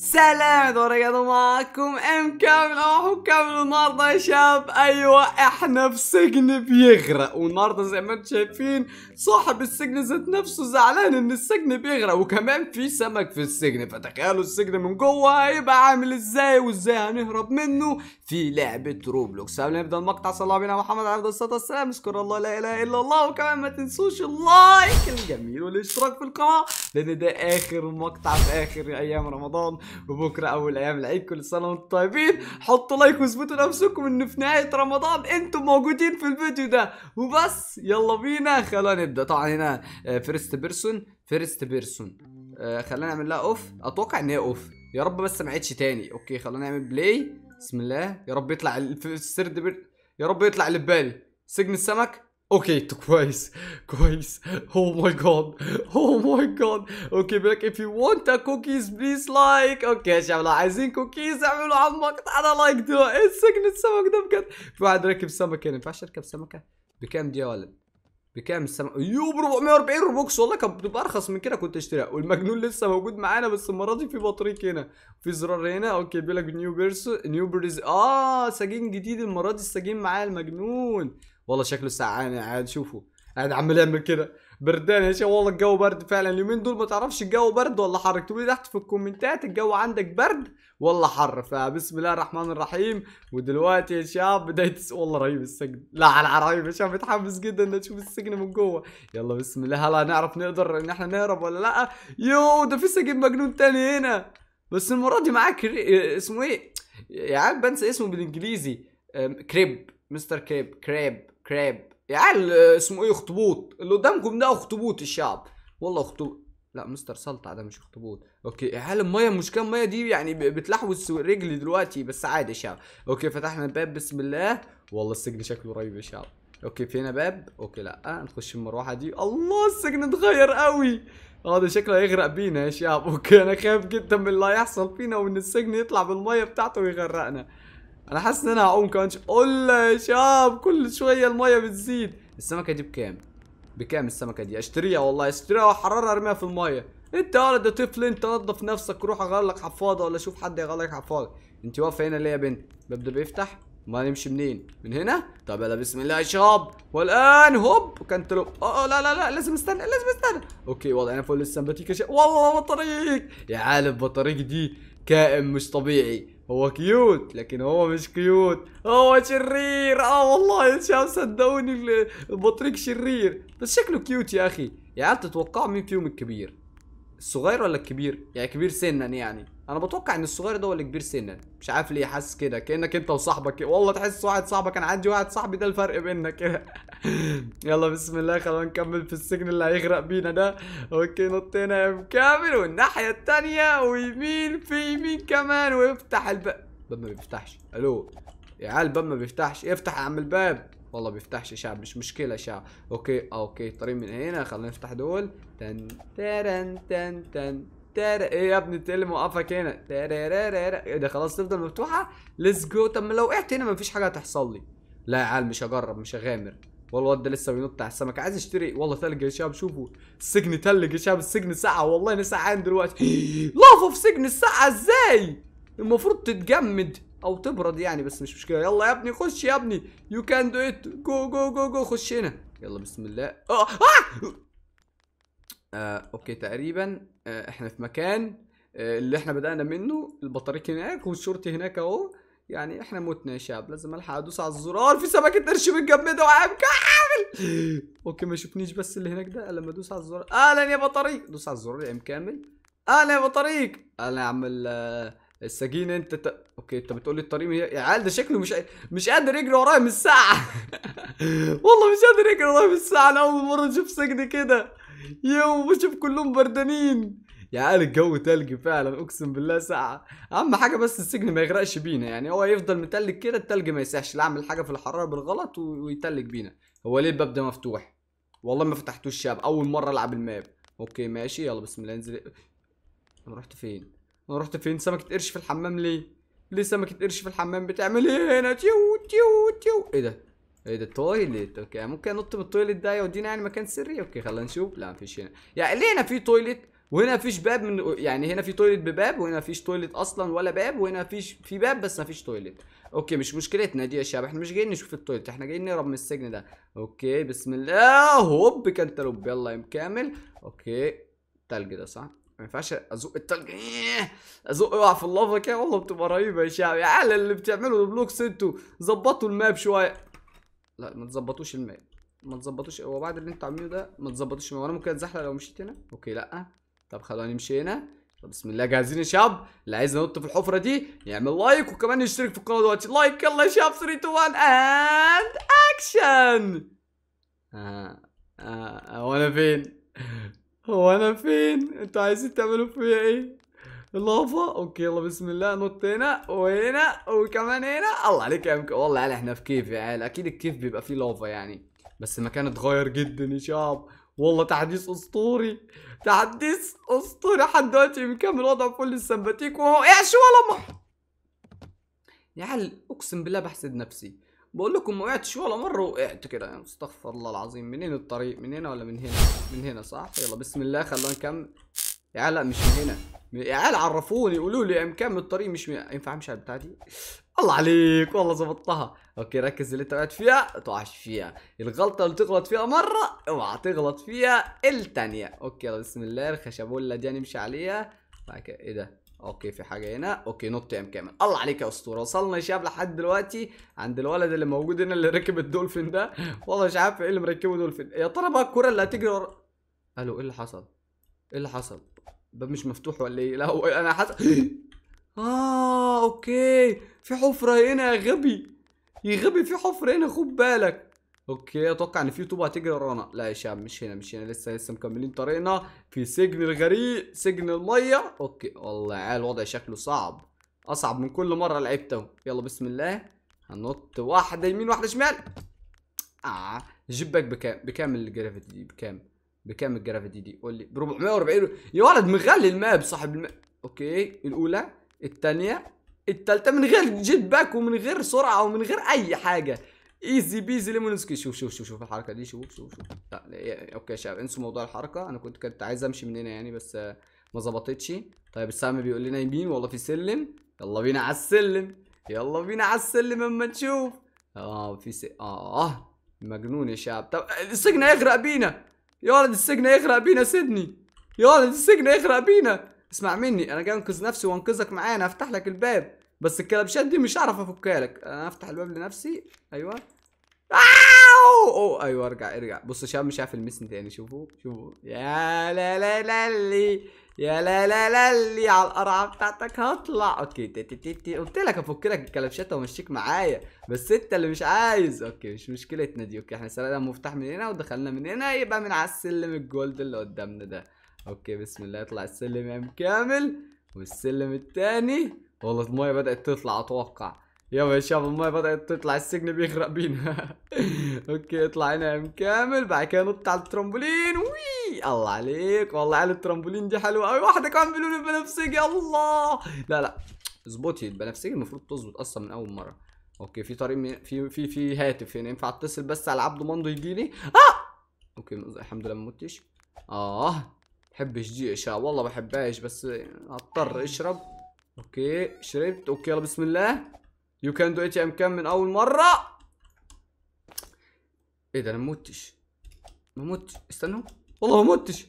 سلام ورجعنا معاكم ام كامل اهو كامل النهارده يا شباب ايوه احنا في سجن بيغرق والنهارده زي ما انتم شايفين صاحب السجن ذات نفسه زعلان ان السجن بيغرق وكمان في سمك في السجن فتخيلوا السجن من جوه هيبقى عامل ازاي وازاي هنهرب منه في لعبه روبلوكس قبل ما نبدا المقطع صلى الله على محمد عليه الصلاه والسلام اذكر الله لا اله الا الله وكمان ما تنسوش اللايك الجميل والاشتراك في القناه لان ده اخر مقطع في اخر ايام رمضان وبكره اول ايام العيد كل سنه وانتم طيبين حطوا لايك واثبتوا نفسكم ان في نهايه رمضان انتم موجودين في الفيديو ده وبس يلا بينا خلونا نبدا طبعا هنا فيرست بيرسون فيرست بيرسون خلينا نعمل لها اوف اتوقع ان هي اوف يا رب بس ما عيدش تاني اوكي خلينا نعمل بلاي بسم الله يا رب يطلع السرد بير... يا رب يطلع اللي في بالي سجن السمك اوكي كويس كويس او ماي جاد او ماي جاد اوكي بلاك اف يو وانت كوكيز بليز لايك اوكي يا شباب لو عايزين كوكيز اعملوا على المقطع انا لايك ده ايه السمك ده بجد في واحد راكب سمكه هنا ما ينفعش اركب سمكه بكام دي يا ولد بكام السمكه يو ب 440 روبوكس والله كانت بتبقى ارخص من كده كنت اشتريها والمجنون لسه موجود معانا بس المره دي في بطريق هنا في زرار هنا اوكي بيقول لك نيو بيرس نيو بريز اه سجين جديد المره دي السجين معايا المجنون والله شكله سعان عاد شوفوا قاعد عمال يعمل كده بردان يا شيخ والله الجو برد فعلا اليومين دول ما تعرفش الجو برد ولا حر اكتب لي تحت في الكومنتات الجو عندك برد ولا حر فبسم الله الرحمن الرحيم ودلوقتي يا شباب بدايه والله رهيب السجن لا على رهيب يا شباب متحمس جدا ان اشوف السجن من جوه يلا بسم الله هلا هنعرف نقدر ان احنا نهرب ولا لا يو ده في سجن مجنون تاني هنا بس المره دي معاه كري... اسمه ايه؟ يا عم بنسى اسمه بالانجليزي كريب مستر كريب كريب كراب يا عيال اسمه ايه اخطبوط اللي قدامكم ده اخطبوط الشعب والله اخطبوط لا مستر سلطع ده مش اخطبوط اوكي يا عيال الميه المشكله الميه دي يعني بتلحوس رجلي دلوقتي بس عادي يا شعب اوكي فتحنا الباب بسم الله والله السجن شكله رهيب يا شعب اوكي في هنا باب اوكي لا نخش المروحه دي الله السجن اتغير قوي اه ده شكله هيغرق بينا يا شعب اوكي انا خايف جدا من اللي هيحصل فينا وان السجن يطلع بالميه بتاعته ويغرقنا انا حاسس ان انا هعوم كانش قول يا شاب كل شويه الميه بتزيد السمكه دي بكام بكام السمكه دي اشتريها والله اشتريها واحررها ارميها في الميه انت ولد طفل انت نظف نفسك روح اغير لك حفاضه ولا شوف حد يغير لك حفاضه انت واقفه هنا ليه يا بنت الباب ده بيفتح ما نمشي منين من هنا طب يلا بسم الله يا شاب والان هوب كانت له أه،, اه لا لا لا لازم استنى لازم استنى اوكي وضعنا السمباتيك السمباتيكا شباب والله بطريق يا عالم بطريق دي كائن مش طبيعي هو كيوت لكن هو مش كيوت آه، هو شرير اه والله يا شباب صدقوني البطريق شرير بس شكله كيوت يا اخي يعني تتوقع تتوقعوا مين فيهم الكبير الصغير ولا الكبير يعني كبير سنا يعني انا بتوقع ان الصغير ده هو اللي كبير سنا مش عارف ليه حاسس كده كانك انت وصاحبك والله تحس واحد صاحبك انا عندي واحد صاحبي ده الفرق بيننا كده يلا بسم الله خلونا نكمل في السجن اللي هيغرق بينا ده اوكي نط هنا يا مكامل والناحيه الثانيه ويمين في يمين كمان ويفتح الباب الباب ما بيفتحش الو يا عيال الباب ما بيفتحش افتح يا عم الباب والله بيفتحش يا شعب مش مشكله يا شعب اوكي اوكي طريق من هنا خلينا نفتح دول تن ترن تن تن تار ايه يا ابني ايه اللي موقفك هنا ايه ده خلاص تفضل مفتوحه ليتس جو طب ما لو وقعت هنا مفيش حاجه هتحصل لي لا يا عيال مش هجرب مش هغامر والله الواد ده لسه بينط على السمكه عايز اشتري والله ثلج يا شباب شوفوا السجن ثلج يا شباب السجن ساعه والله انا ساعان دلوقتي لافه في سجن الساعه ازاي المفروض تتجمد او تبرد يعني بس مش مشكله يلا يا ابني خش يا ابني يو كان دو ات جو جو جو جو خش هنا يلا بسم الله اه, آه! آه اوكي تقريبا آه احنا في مكان آه اللي احنا بدأنا منه البطاريك هناك والشرطي هناك اهو يعني احنا متنا يا شباب لازم الحق ادوس على الزرار في سمكة قرش متجمدة وعم كامل اوكي ما شفنيش بس اللي هناك ده لما ادوس على الزرار اهلا يا بطريق دوس على الزرار يا ام كامل اهلا يا بطريق اهلا يا عم آه، السجين انت ت... اوكي انت بتقول لي الطريق يا عيال ده شكله مش مش قادر يجري ورايا من الساعه والله مش قادر يجري ورايا من الساعه انا اول مره اشوف سجن كده يو بشوف كلهم بردانين يا عيال الجو تلج فعلا اقسم بالله ساعة اهم حاجه بس السجن ما يغرقش بينا يعني هو يفضل متلج كده التلج ما يسيحش لا اعمل حاجه في الحراره بالغلط ويتلج بينا هو ليه الباب ده مفتوح والله ما فتحتوش شاب اول مره العب الماب اوكي ماشي يلا بسم الله انزل انا رحت فين انا رحت فين سمكه قرش في الحمام ليه ليه سمكه قرش في الحمام بتعمل ايه هنا تيو تيو تيو ايه ده ايه ده تويليت اوكي ممكن انط من التويليت ده يودينا يعني مكان سري اوكي خلينا نشوف لا مفيش هنا يعني ليه هنا في تويليت وهنا مفيش باب من يعني هنا في تويليت بباب وهنا مفيش تويليت اصلا ولا باب وهنا مفيش في باب بس مفيش تويليت اوكي مش مشكلتنا دي يا شباب احنا مش جايين نشوف التويليت احنا جايين نهرب من السجن ده اوكي بسم الله هوب كنتالوب يلا يا مكامل اوكي التلج ده صح ما ينفعش ازق التلج ازق يقع في اللافا كده والله بتبقى رهيبه يا شباب يا عالم اللي بتعمله بلوكس انتوا ظبطوا الماب شويه لا ما تظبطوش الماء ما تظبطوش هو بعد اللي انتوا عاملينه ده ما تظبطوش الماء وانا ممكن اتزحلق لو مشيت هنا اوكي لا طب خلونا نمشي هنا طب بسم الله جاهزين يا شباب اللي عايز ينط في الحفره دي يعمل لايك وكمان يشترك في القناه دلوقتي لايك يلا يا شباب 3 2 1 اند اكشن آه. آه. هو آه، انا فين هو انا فين انتوا عايزين تعملوا فيا ايه لافا اوكي يلا بسم الله نط هنا وهنا وكمان هنا الله عليك يا مكو والله علي احنا في كيف يا عيال اكيد الكيف بيبقى فيه لافا يعني بس المكان اتغير جدا يا شباب والله تحديث اسطوري تحديث اسطوري لحد دلوقتي مكمل وضع فل السمباتيك وهو شو ولا مره يا عيال اقسم بالله بحسد نفسي بقول لكم ما وقعتش ولا مره وقعت كده يعني استغفر الله العظيم منين الطريق من هنا ولا من هنا من هنا صح يلا بسم الله خلونا نكمل يا عيال لا مش من هنا يا عيال عرفوني قولوا لي ام كم الطريق مش مي... ينفع امشي على البتاع دي الله عليك والله ظبطتها اوكي ركز اللي انت وقعت فيها توعش فيها الغلطه اللي تغلط فيها مره اوعى تغلط فيها الثانيه اوكي يلا بسم الله الخشبوله دي نمشي عليها بعد كده ايه ده اوكي في حاجه هنا اوكي نط يا ام كامل الله عليك يا اسطوره وصلنا يا شباب لحد دلوقتي عند الولد اللي موجود هنا اللي ركب الدولفين ده والله مش عارف ايه اللي مركبه دولفين يا ترى بقى الكوره اللي هتجري ورا الو ايه اللي حصل ايه اللي حصل الباب مش مفتوح ولا ايه لا هو انا حاسس اه اوكي في حفره هنا يا غبي يا غبي في حفره هنا خد بالك اوكي اتوقع ان في طوبه هتجري ورانا لا يا شباب مش هنا مش هنا لسه لسه مكملين طريقنا في سجن الغريق سجن الميه اوكي والله يا الوضع شكله صعب اصعب من كل مره لعبته يلا بسم الله هنط واحده يمين واحده شمال اه جيب باك بكام بكام الجرافيتي دي بكام بكم الجرافيتي دي قول لي ب 440 يا ولد مغلي الماب صاحب الماب اوكي الاولى الثانيه الثالثه من غير جيت باك ومن غير سرعه ومن غير اي حاجه ايزي بيزي ليمون سكي شوف شوف شوف شوف الحركه دي شوف شوف شوف لا اوكي يا شباب انسوا موضوع الحركه انا كنت كنت عايز امشي من هنا يعني بس ما ظبطتش طيب السهم بيقول لنا يمين والله في سلم يلا بينا على السلم يلا بينا على السلم اما نشوف اه في س... اه مجنون يا شباب طب السجن هيغرق بينا يا ولد السجن يخرق بينا سيدني يا ولد السجن يخرق بينا اسمع مني انا جاي انقذ نفسي وانقذك معايا انا هفتح لك الباب بس الكلبشات دي مش هعرف افكها لك انا هفتح الباب لنفسي ايوه آه! واو أوه. ايوه ارجع ارجع بص مش عارف المسن تاني شوفوا شوفوا يا لا لا لا لي يا لا لا لا لي على القرعه بتاعتك هطلع اوكي تي تي تي قلت لك افك لك الكلبشات وامشيك معايا بس انت اللي مش عايز اوكي مش مشكلتنا دي اوكي احنا سرقنا المفتاح من هنا ودخلنا من هنا يبقى من على السلم الجولد اللي قدامنا ده اوكي بسم الله يطلع السلم يا كامل والسلم التاني والله المايه بدات تطلع اتوقع يا باشا المايه بدأت تطلع السجن بيغرق بينا اوكي طلعنا يا كامل بعد كده نط على الترامبولين وي الله عليك والله على الترامبولين دي حلوه قوي واحده كمان بلون البنفسجي الله لا لا اظبطي البنفسجي المفروض تظبط اصلا من اول مره اوكي في طريق مي... في في في هاتف هنا ينفع اتصل بس على عبده مندو يجي لي اه اوكي الحمد لله ما متش اه بحبش دي اشاء والله ما بحبهاش بس اضطر اشرب اوكي شربت اوكي يلا بسم الله يو كان دو ات ام كام من اول مره ايه ده انا ما متش ما متش استنوا والله ما متش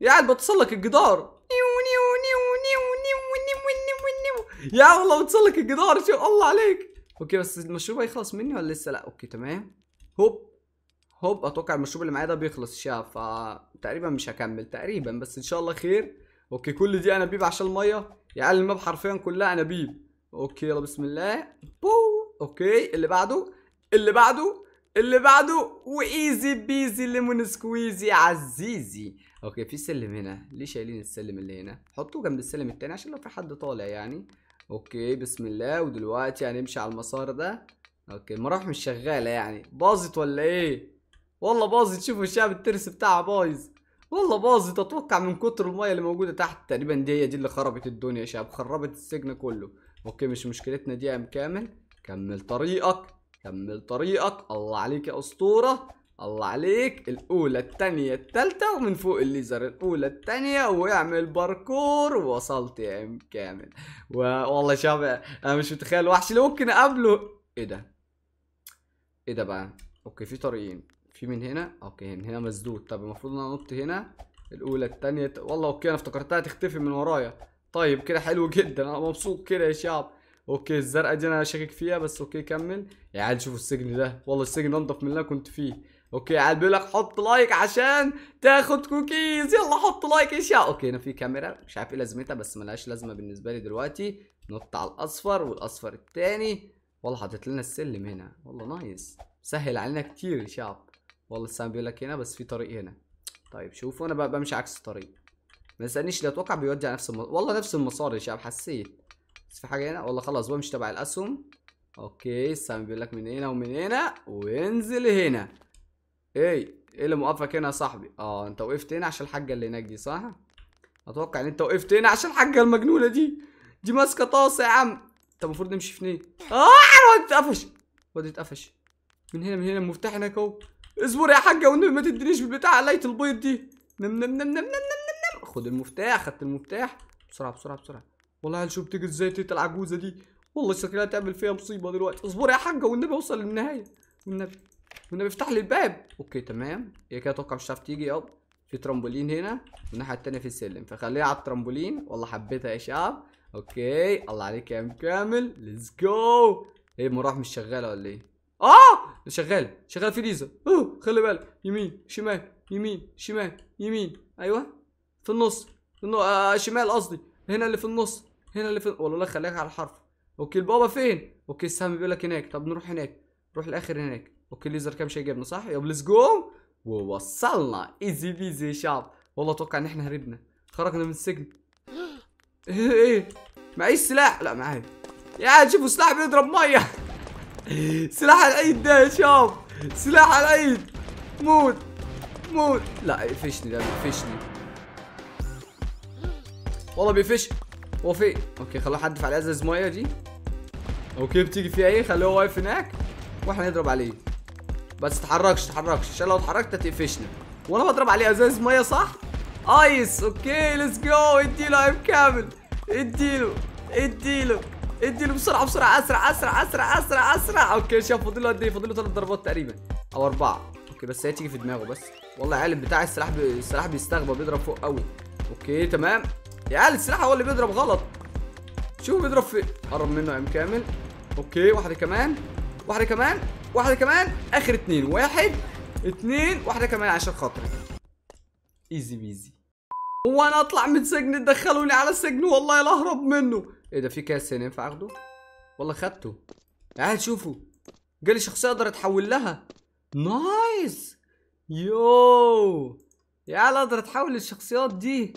يا عم بتصلك الجدار نيو نيو نيو نيو نيو نيو نيو يا والله بتصلك الجدار شوف الله عليك اوكي بس المشروب هيخلص مني ولا لسه لا اوكي تمام هوب هوب اتوقع المشروب اللي معايا ده بيخلص شاب فتقريبا مش هكمل تقريبا بس ان شاء الله خير اوكي كل دي انابيب عشان الميه يا عم المب حرفيا كلها انابيب اوكي يلا بسم الله بو اوكي اللي بعده اللي بعده اللي بعده وايزي بيزي ليمون سكويزي عزيزي اوكي في سلم هنا ليه شايلين السلم اللي هنا حطوه جنب السلم التاني عشان لو في حد طالع يعني اوكي بسم الله ودلوقتي هنمشي يعني على المسار ده اوكي المراوح مش شغاله يعني باظت ولا ايه والله باظت شوفوا الشاب الترس بتاعها بايظ والله باظت اتوقع من كتر الميه اللي موجوده تحت تقريبا دي هي دي اللي خربت الدنيا يا شباب خربت السجن كله اوكي مش مشكلتنا دي يا ام كامل كمل طريقك كمل طريقك الله عليك يا اسطوره الله عليك الاولى الثانيه الثالثه ومن فوق الليزر الاولى الثانيه واعمل باركور ووصلت يا ام كامل و... والله يا شباب انا مش متخيل وحش اللي ممكن اقابله ايه ده ايه ده بقى اوكي في طريقين في من هنا اوكي من هنا مسدود طب المفروض ان انا انط هنا الاولى الثانيه والله اوكي انا افتكرتها تختفي من ورايا طيب كده حلو جدا انا مبسوط كده يا شعب اوكي الزرقاء دي انا شاكك فيها بس اوكي كمل يا عيال شوفوا السجن ده والله السجن انضف من اللي انا كنت فيه اوكي عاد بيقول لك حط لايك عشان تاخد كوكيز يلا حط لايك يا شعب اوكي هنا في كاميرا مش عارف ايه لازمتها بس ملهاش لازمه بالنسبه لي دلوقتي نط على الاصفر والاصفر الثاني والله حاطط لنا السلم هنا والله نايس سهل علينا كتير يا شعب والله السلم بيقول لك هنا بس في طريق هنا طيب شوفوا انا بقى بمشي عكس الطريق ما تسالنيش لا اتوقع بيودي على نفس المسار والله نفس المصاري يا شباب حسيت بس في حاجه هنا والله خلاص بمشي تبع الاسهم اوكي السهم بيقول لك من هنا ومن هنا وانزل هنا ايه ايه اللي موقفك هنا يا صاحبي اه انت وقفت هنا عشان الحاجه اللي هناك دي صح اتوقع ان انت وقفت هنا عشان الحاجه المجنونه دي دي ماسكه طاسه يا عم انت المفروض نمشي فين اه الواد اتقفش الواد اتقفش من هنا من هنا المفتاح هناك اهو اصبر يا حاجه والنبي ما تدينيش بالبتاع قلايه البيض دي نم نم نم نم نم, نم. خد المفتاح خدت المفتاح بسرعه بسرعه بسرعه والله شو بتجري ازاي تقتل العجوزه دي والله شكلها تعمل فيها مصيبه دلوقتي اصبر يا حاجه والنبي اوصل للنهايه والنبي والنبي افتح لي الباب اوكي تمام هي كده اتوقع مش هتعرف تيجي يابا في ترامبولين هنا والناحيه الثانيه في السلم فخليها على الترامبولين والله حبيتها يا شعب اوكي الله عليك يا مكمل ليتس جو ايه المراوح مش شغاله ولا ايه اه شغال في ليزا اوه خلي بالك يمين شمال يمين شمال يمين ايوه في النص في النص آه،, آه شمال قصدي هنا اللي في النص هنا اللي في والله لا خليك على الحرف اوكي البابا فين اوكي السهم بيقول لك هناك طب نروح هناك نروح لاخر هناك اوكي الليزر كام شيء جبنا صح يا ليتس جو ووصلنا ايزي بيزي يا والله اتوقع ان احنا هربنا خرجنا من السجن ايه ايه معيش سلاح لا معايا يا شوفوا سلاح بيضرب ميه سلاح العيد ده يا شاب سلاح العيد موت موت لا اقفشني ده اقفشني والله بيفش هو فين اوكي خلوه حد في على ازاز ميه دي اوكي بتيجي فيها ايه خلوه واقف هناك واحنا نضرب عليه بس تحركش تحركش عشان لو اتحركت هتقفشنا وانا بضرب عليه ازاز ميه صح ايس اوكي ليتس جو اديله ايم كامل اديله اديله اديله بسرعه بسرعه اسرع اسرع اسرع اسرع اسرع اوكي شاف فاضل له قد ايه فاضل له ثلاث ضربات تقريبا او اربعه اوكي بس هي تيجي في دماغه بس والله يا عيال بتاع السلاح بي... السلاح بيستغبى بيضرب فوق قوي اوكي تمام يا عيال السلاح هو اللي بيضرب غلط شوفوا بيضرب فين قرب منه يا كامل اوكي واحده كمان واحده كمان واحده كمان اخر اثنين واحد اثنين واحده كمان عشان خاطري ايزي بيزي هو انا اطلع من سجن تدخلوني على السجن والله لا اهرب منه ايه ده في كاس هنا ينفع اخده والله خدته تعال شوفوا جالي شخصيه اقدر اتحول لها نايس يو يا اقدر اتحول للشخصيات دي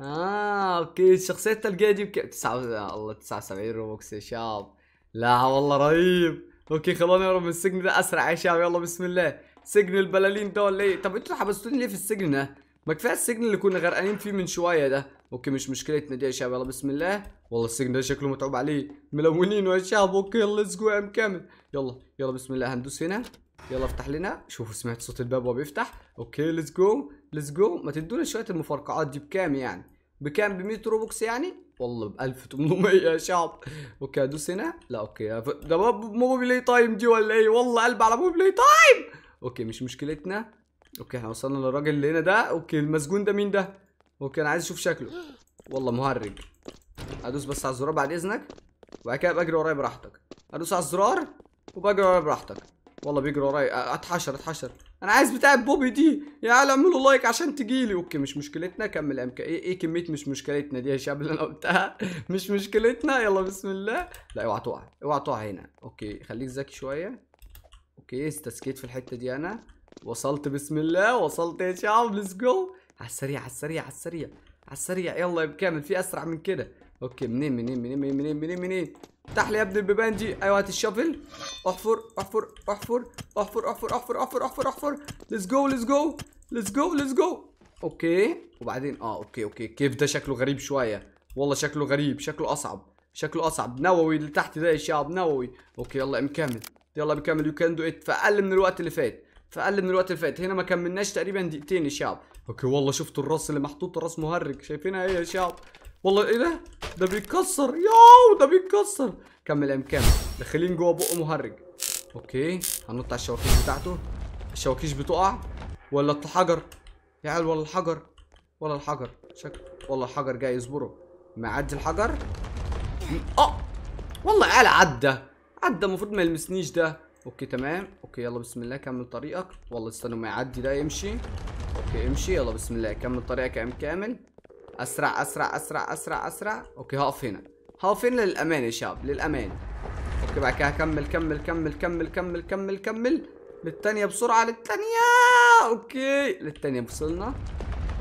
اه اوكي شخصية تلقاها تجيب كم؟ تسعة آه، الله 79 روبوكس يا شاب لا والله رهيب اوكي خلوني اهرب من السجن ده اسرع يا شباب يلا بسم الله سجن البلالين ده ولا ايه طب انتوا حبستوني ليه في السجن ده ما كفايه السجن اللي كنا غرقانين فيه من شويه ده اوكي مش مشكله دي يا شباب يلا بسم الله والله السجن ده شكله متعوب عليه ملونينه يا شباب اوكي ليتس جو ام كامل يلا يلا بسم الله هندوس هنا يلا افتح لنا شوفوا سمعت صوت الباب وهو بيفتح اوكي ليتس جو ليتس جو ما تدونا شويه المفرقعات دي بكام يعني بكام ب 100 روبوكس يعني والله ب 1800 يا شعب اوكي ادوس هنا لا اوكي ده مو بلاي تايم دي ولا ايه والله قلب على مو بلاي تايم اوكي مش مشكلتنا اوكي احنا وصلنا للراجل اللي هنا ده اوكي المسجون ده مين ده اوكي انا عايز اشوف شكله والله مهرج ادوس بس على الزرار بعد اذنك وبعد كده بجري ورايا براحتك ادوس على الزرار وبجري ورايا براحتك والله بيجري ورايا اتحشر اتحشر انا عايز بتاع بوبي دي يا عالم اعملوا لايك عشان تجيلي اوكي مش مشكلتنا كمل امك ايه ايه كميه مش مشكلتنا دي يا شباب اللي انا قلتها مش مشكلتنا يلا بسم الله لا اوعى تقع اوعى تقع هنا اوكي خليك ذكي شويه اوكي استسكيت في الحته دي انا وصلت بسم الله وصلت يا شباب ليتس جو على السريع على السريع على السريع على السريع يلا يا بكامل في اسرع من كده اوكي منين منين منين منين منين منين منين افتح لي يا ابن الببانجي ايوه هات الشافل احفر احفر احفر احفر احفر احفر احفر احفر احفر ليتس جو ليتس جو ليتس جو ليتس جو اوكي وبعدين اه اوكي اوكي كيف ده شكله غريب شويه والله شكله غريب شكله اصعب شكله اصعب نووي اللي تحت ده يا شعب نووي اوكي يلا مكمل يلا مكمل يو كان دو ات في اقل من الوقت اللي فات في اقل من الوقت اللي فات هنا ما كملناش تقريبا دقيقتين يا شعب اوكي والله شفتوا الراس اللي محطوط راس مهرج شايفينها ايه يا شعب والله ايه ده ده بيتكسر ياو ده بيتكسر كمل يا مكمل داخلين جوه بق مهرج اوكي هنط على الشواكيش بتاعته الشواكيش بتقع ولا الحجر يا عيال ولا الحجر ولا الحجر شكله والله الحجر جاي يصبره ما عدي الحجر اه والله يا عيال عدى عدى المفروض ما يلمسنيش ده اوكي تمام اوكي يلا بسم الله كمل طريقك والله استنوا ما يعدي ده يمشي اوكي امشي يلا بسم الله كمل طريقك يا ام كامل اسرع اسرع اسرع اسرع اسرع اوكي هقف هنا هقف هنا للامان يا شباب للامان اوكي بعد كده كمل كمل كمل كمل كمل كمل كمل للتانية بسرعة للتانية اوكي للتانية وصلنا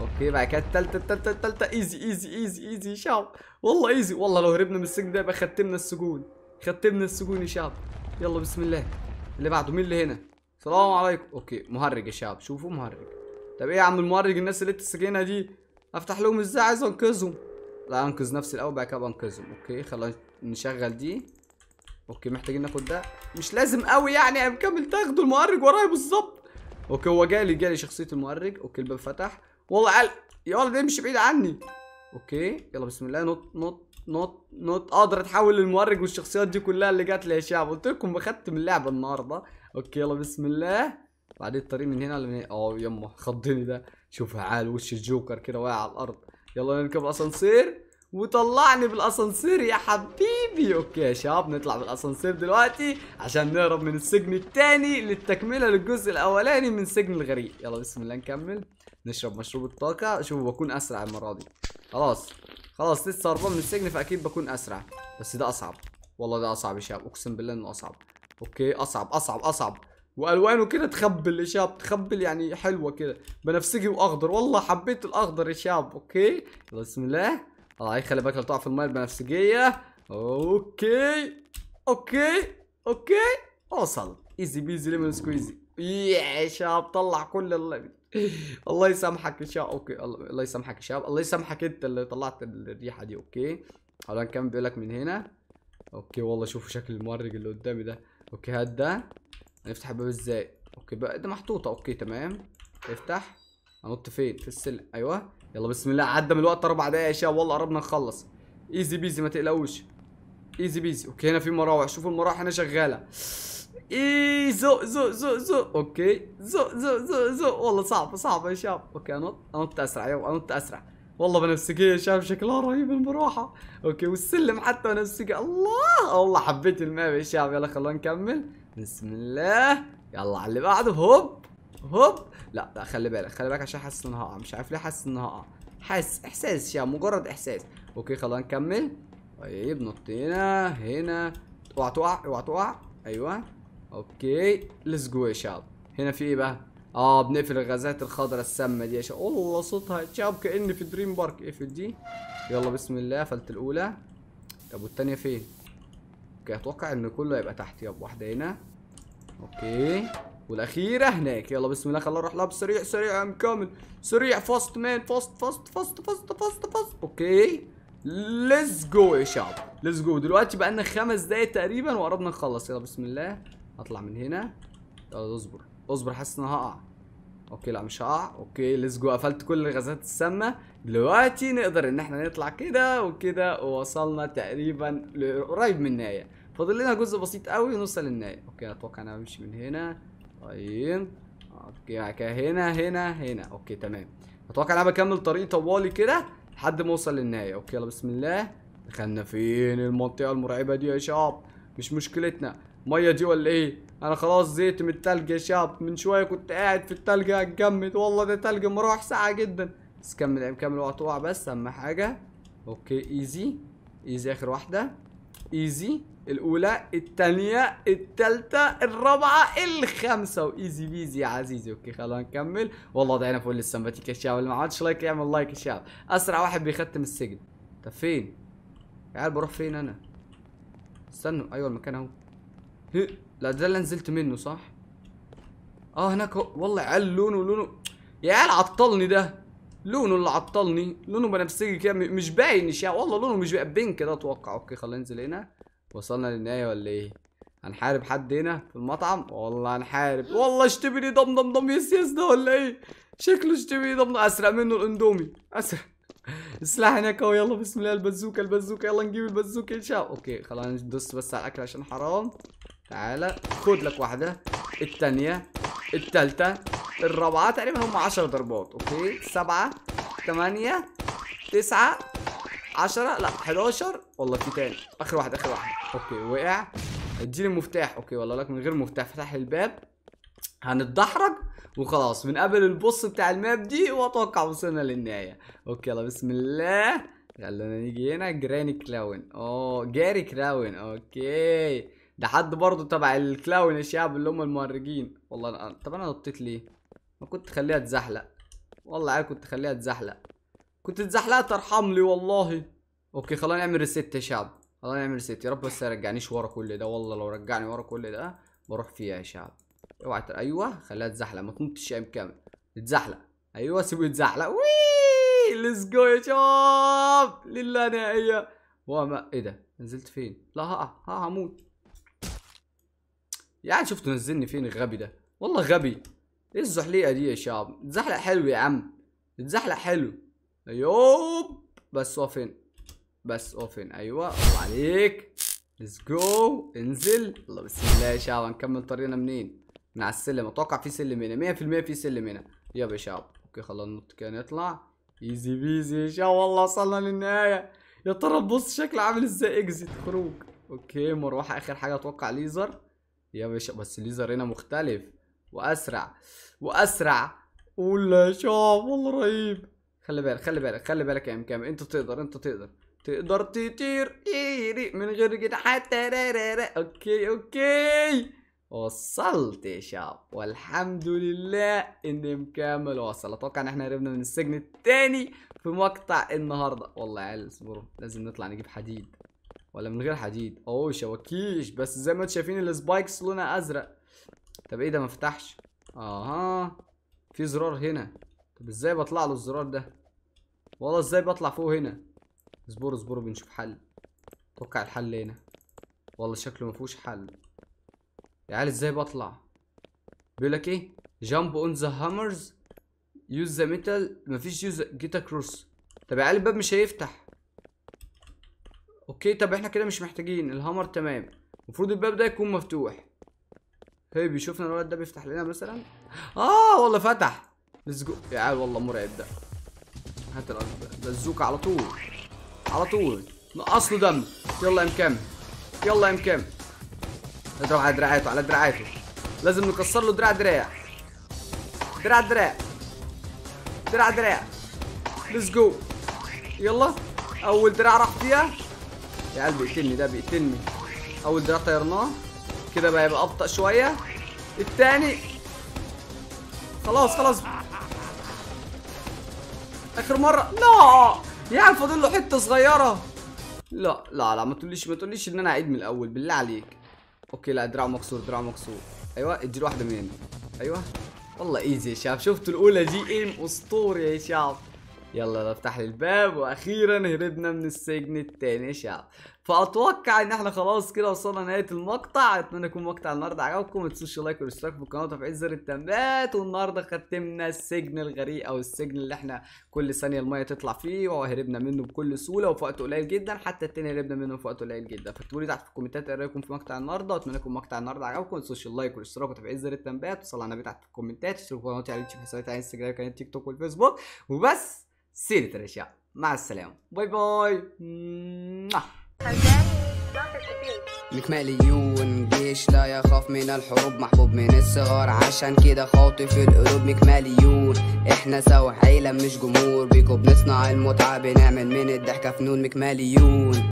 اوكي بعد كده التالتة التالتة التالتة ايزي ايزي ايزي ايزي يا شباب والله ايزي والله لو هربنا من السجن ده يبقى ختمنا السجون ختمنا السجون يا شباب يلا بسم الله اللي بعده مين اللي هنا السلام عليكم اوكي مهرج يا شباب شوفوا مهرج طب ايه يا عم المهرج الناس اللي انت ساكنها دي افتح لهم ازاي عايز انقذهم لا انقذ نفسي الاول بعد كده بنقذهم اوكي خلينا نشغل دي اوكي محتاجين ناخد ده مش لازم قوي يعني يا مكمل تاخده المهرج ورايا بالظبط اوكي هو جالي جالي شخصيه المهرج اوكي الباب فتح والله عل... يا ولد امشي بعيد عني اوكي يلا بسم الله نط نط نوت نوت اقدر اتحول للمهرج والشخصيات دي كلها اللي جات لي يا شعب قلت لكم بختم اللعبه النهارده اوكي يلا بسم الله بعدين الطريق من هنا ولا من هنا اه يما خضني ده شوفها عال وش الجوكر كده واقع على الارض يلا نركب اسانسير وطلعني بالاسانسير يا حبيبي اوكي يا شباب نطلع بالاسانسير دلوقتي عشان نهرب من السجن الثاني للتكمله للجزء الاولاني من سجن الغريق يلا بسم الله نكمل نشرب مشروب الطاقه شوفوا بكون اسرع المره دي خلاص خلاص لسه هربان من السجن فاكيد بكون اسرع بس ده اصعب والله ده اصعب يا شباب اقسم بالله انه اصعب اوكي اصعب اصعب اصعب والوانه كده تخبل يا شاب تخبل يعني حلوه كده بنفسجي واخضر والله حبيت الاخضر يا شاب اوكي بسم الله الله يخلي بالك تقع في الميه البنفسجيه اوكي اوكي اوكي اوصل ايزي بيزي ليمون سكويزي يا شاب طلع كل اللي الله يسامحك يا شاب اوكي الله يسامحك يا شاب الله يسامحك انت اللي طلعت الريحه دي اوكي حالا كم بيقول لك من هنا اوكي والله شوفوا شكل المورج اللي قدامي ده اوكي هات ده نفتح الباب ازاي اوكي بقى ده محطوطه اوكي تمام افتح هنط فين في السلم ايوه يلا بسم الله عدى من الوقت اربع دقايق يا شباب والله قربنا نخلص ايزي بيزي ما تقلقوش ايزي بيزي اوكي هنا في مراوح شوفوا المراوح هنا شغاله ايه زق زق زق زق اوكي زق زق زق زق والله صعب صعب يا شباب اوكي انط انط اسرع يلا انط اسرع والله بنفسجيه يا شباب شكلها رهيب المروحه اوكي والسلم حتى بنفسجيه الله والله حبيت الماب يا شباب يلا خلونا نكمل بسم الله يلا على اللي بعده هوب هوب لا لا خلي بالك خلي بالك عشان حاسس ان هقع مش عارف ليه حاسس ان هقع حاسس احساس يا مجرد احساس اوكي خلينا نكمل طيب نط هنا هنا اوعى تقع اوعى تقع ايوه اوكي ليتس جو يا شباب هنا في ايه بقى اه بنقفل الغازات الخضراء السامه دي يا شباب الله صوتها شاب كان في دريم بارك اقفل دي يلا بسم الله قفلت الاولى طب والثانيه فين اوكي اتوقع ان كله هيبقى تحت يلا واحده هنا اوكي والاخيره هناك يلا بسم الله خلينا نروح لها بسريع سريع ام كامل سريع فاست مان فاست فاست فاست فاست فاست فاست اوكي ليتس جو يا شعب ليتس جو دلوقتي بقى لنا خمس دقايق تقريبا وقربنا نخلص يلا بسم الله اطلع من هنا يلا اصبر اصبر حاسس ان هقع اوكي لا مش هقع اوكي ليتس جو قفلت كل الغازات السامه دلوقتي نقدر ان احنا نطلع كده وكده ووصلنا تقريبا قريب من النهايه فاضل لنا جزء بسيط قوي نوصل للنهايه اوكي اتوقع انا بمشي من هنا طيب اوكي كده هنا هنا هنا اوكي تمام اتوقع انا بكمل طريقي طوالي كده لحد ما اوصل للنهايه اوكي يلا بسم الله دخلنا فين المنطقه المرعبه دي يا شعب مش مشكلتنا الميه دي ولا ايه انا خلاص زهقت من التلج يا شاب من شويه كنت قاعد في التلج هتجمد والله ده تلج مروح ساعه جدا بس كمل كمل اوعى تقع بس اهم حاجه اوكي ايزي ايزي اخر واحده ايزي الاولى الثانيه الثالثه الرابعه الخامسه وايزي بيزي يا عزيزي اوكي خلونا نكمل والله ضيعنا فوق السمباتيك يا شباب اللي ما عادش لايك يعمل لايك يا شباب اسرع واحد بيختم السجن طب فين يا عيال بروح فين انا استنوا ايوه المكان اهو لا ده اللي نزلت منه صح اه هناك والله عيال لونه لونه يا عيال عطلني ده لونه اللي عطلني لونه بنفسجي كده مش باين يا والله لونه مش باين بينك ده اتوقع اوكي خلينا ننزل هنا وصلنا للنهايه ولا ايه هنحارب حد هنا في المطعم والله هنحارب والله اشتبني دم دم دم يس يس ده ولا ايه شكله اشتبني دم دم اسرق منه الاندومي اسرق السلاح هناك اهو يلا بسم الله البزوكه البزوكه يلا نجيب البزوكه ان شاء الله اوكي خلينا ندوس بس على الاكل عشان حرام تعالى خد لك واحده الثانيه الثالثه الرابعه تقريبا هم 10 ضربات اوكي 7 8 9 10 لا 11 والله في تاني اخر واحد اخر واحد اوكي وقع اديني المفتاح اوكي والله لك من غير مفتاح فتح الباب هنتدحرج وخلاص بنقابل البص بتاع الماب دي واتوقع وصلنا للنهايه اوكي يلا بسم الله خلونا نيجي هنا جراني كلاون اه جاري كلاون اوكي ده حد برضه تبع الكلاون الشعب اللي هم المهرجين والله أنا... طب انا نطيت ليه ما كنت خليها تزحلق والله عادي كنت خليها تزحلق كنت اتزحلقت ارحم لي والله اوكي خلينا نعمل ريست يا شعب خلينا نعمل ريست يا رب بس ما يرجعنيش ورا كل ده والله لو رجعني ورا كل ده بروح فيها يا شعب اوعى تر... ايوه خليها تزحلق ما تنطش ايام كامل تزحلق ايوه سيبه يتزحلق وي ليتس جو يا شباب لله نهائيه وما ايه ده نزلت فين لا ها ها هموت يا عم شفتوا نزلني فين الغبي ده والله غبي ايه الزحليقه دي يا شعب اتزحلق حلو يا عم اتزحلق حلو ايوب بس هو فين بس هو فين ايوه الله عليك ليتس جو انزل يلا بسم الله يا شعب هنكمل طريقنا منين من على السلم اتوقع في سلم هنا 100% في سلم هنا يلا يا شعب اوكي خلاص ننط كده نطلع ايزي بيزي يا شعب والله وصلنا للنهايه يا ترى بص شكله عامل ازاي اكزيت خروج اوكي مروحه اخر حاجه اتوقع ليزر يا باشا بس الليزر هنا مختلف واسرع واسرع ولا شاف والله رهيب خلي بالك خلي بالك خلي بالك يا مكامل انت تقدر انت تقدر تقدر تطير من غير كده حتى اوكي اوكي وصلت يا شاب والحمد لله اني مكمل وصل اتوقع ان احنا هربنا من السجن الثاني في مقطع النهارده والله يا عيال اصبروا لازم نطلع نجيب حديد ولا من غير حديد اوه شواكيش بس زي ما انتوا شايفين السبايكس لونها ازرق طب ايه ده ما فتحش اها في زرار هنا طب ازاي بطلع له الزرار ده والله ازاي بطلع فوق هنا اصبروا اصبروا بنشوف حل اتوقع الحل هنا والله شكله ما فيهوش حل يا عيال ازاي بطلع بيقول لك ايه جامب اون ذا هامرز يوز ذا ميتال مفيش يوز جيتا كروس طب يا عيال الباب مش هيفتح اوكي طب احنا كده مش محتاجين الهامر تمام المفروض الباب ده يكون مفتوح هي طيب، بيشوفنا الولد ده بيفتح لنا مثلا اه والله فتح ليتس جو يا عيال والله مرعب ده هات الزوك على طول على طول نقص له دم يلا يا مكمل يلا يا مكمل اضرب على دراعاته على دراعاته لازم نكسر له دراع دراع دراع دراع دراع دراع ليتس جو يلا اول دراع راح فيها يا قلب بيقتلني ده بيقتلني اول دراع طيرناه كده بقى يبقى ابطا شويه الثاني خلاص خلاص اخر مره لا يعني فاضل له حته صغيره لا لا لا ما تقوليش ما تقوليش ان انا اعيد من الاول بالله عليك اوكي لا دراعه مكسور دراعه مكسور ايوه اديله واحده من هنا ايوه والله ايزي يا شباب شفتوا الاولى دي ايه اسطوري يا شباب يلا نفتح لي الباب واخيرا هربنا من السجن التاني يا شعب فاتوقع ان احنا خلاص كده وصلنا نهايه المقطع اتمنى يكون مقطع النهارده عجبكم ما تنسوش لايك والاشتراك في القناه وتفعيل زر التنبيهات والنهارده ختمنا السجن الغريق او السجن اللي احنا كل ثانيه الميه تطلع فيه وهربنا منه بكل سهوله وفي وقت قليل جدا حتى التاني هربنا منه في وقت قليل جدا فاكتبوا لي تحت في الكومنتات ايه رايكم في مقطع النهارده واتمنى يكون مقطع النهارده عجبكم ما تنسوش اللايك والاشتراك وتفعيل زر التنبيهات وصلوا على النبي تحت في الكومنتات اشتركوا في قناتي على اليوتيوب حساباتي على انستجرام قناه تيك توك والفيسبوك وبس سيرة الأشياء مع السلامة باي باي مكماليون جيش لا يخاف من الحروب محبوب من الصغار عشان كده خاطف في القلوب مكماليون احنا سوا عيلة مش جمهور بيكو بنصنع المتعة بنعمل من الضحكة فنون مكماليون